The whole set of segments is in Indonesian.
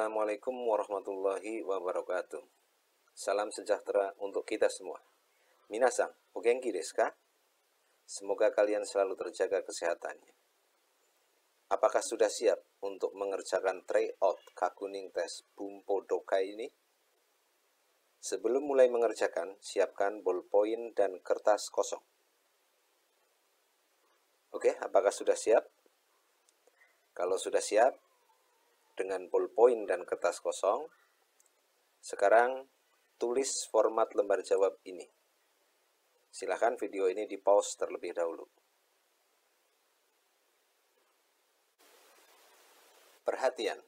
Assalamualaikum warahmatullahi wabarakatuh. Salam sejahtera untuk kita semua. Minasang, ugenki desu Semoga kalian selalu terjaga kesehatannya. Apakah sudah siap untuk mengerjakan tryout kakuning tes Bumpo Dokai ini? Sebelum mulai mengerjakan, siapkan ballpoint dan kertas kosong. Oke, apakah sudah siap? Kalau sudah siap, dengan ballpoint dan kertas kosong. Sekarang tulis format lembar jawab ini. Silahkan video ini di pause terlebih dahulu. Perhatian,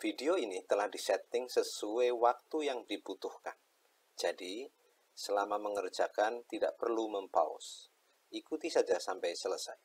video ini telah disetting sesuai waktu yang dibutuhkan. Jadi, selama mengerjakan tidak perlu mempause. Ikuti saja sampai selesai.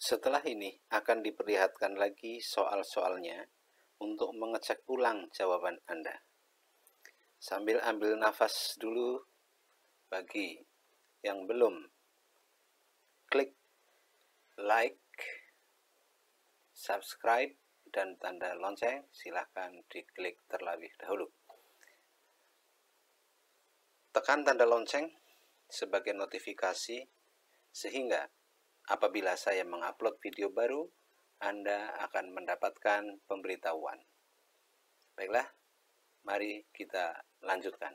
Setelah ini akan diperlihatkan lagi soal-soalnya untuk mengecek ulang jawaban Anda. Sambil ambil nafas dulu bagi yang belum. Klik like, subscribe, dan tanda lonceng silahkan diklik terlebih dahulu. Tekan tanda lonceng sebagai notifikasi sehingga Apabila saya mengupload video baru, Anda akan mendapatkan pemberitahuan. Baiklah, mari kita lanjutkan.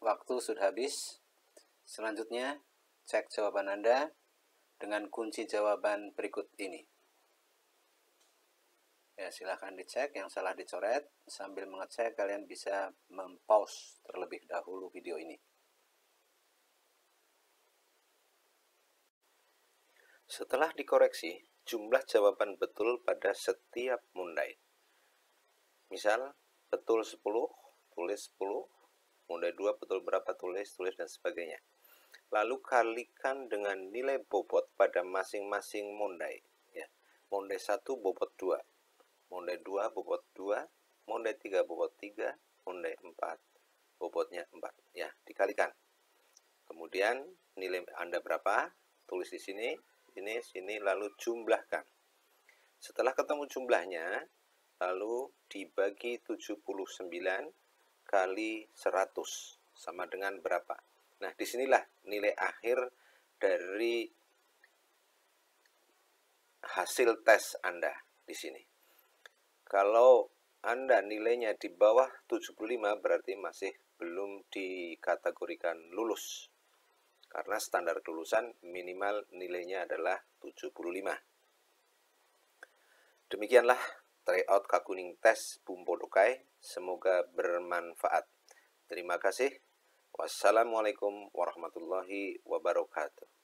Waktu sudah habis. Selanjutnya, cek jawaban Anda dengan kunci jawaban berikut ini. Ya, silahkan dicek, yang salah dicoret. Sambil mengecek, kalian bisa mempause terlebih dahulu video ini. Setelah dikoreksi, jumlah jawaban betul pada setiap mundai. Misal, betul 10, tulis 10, mulai dua betul berapa tulis, tulis, dan sebagainya. Lalu kalikan dengan nilai bobot pada masing-masing mondai. Ya. Mondai 1 bobot 2, mondai 2 bobot 2, mondai 3 bobot 3, mondai 4 bobotnya 4. Ya, dikalikan. Kemudian nilai Anda berapa? Tulis di sini, ini, sini, lalu jumlahkan. Setelah ketemu jumlahnya, lalu dibagi 79 kali 100 sama dengan berapa? Nah, disinilah nilai akhir dari hasil tes Anda di sini. Kalau Anda nilainya di bawah 75 berarti masih belum dikategorikan lulus. Karena standar kelulusan minimal nilainya adalah 75. Demikianlah tryout kakuning tes Bumpo Dokai Semoga bermanfaat. Terima kasih. Wassalamualaikum warahmatullahi wabarakatuh.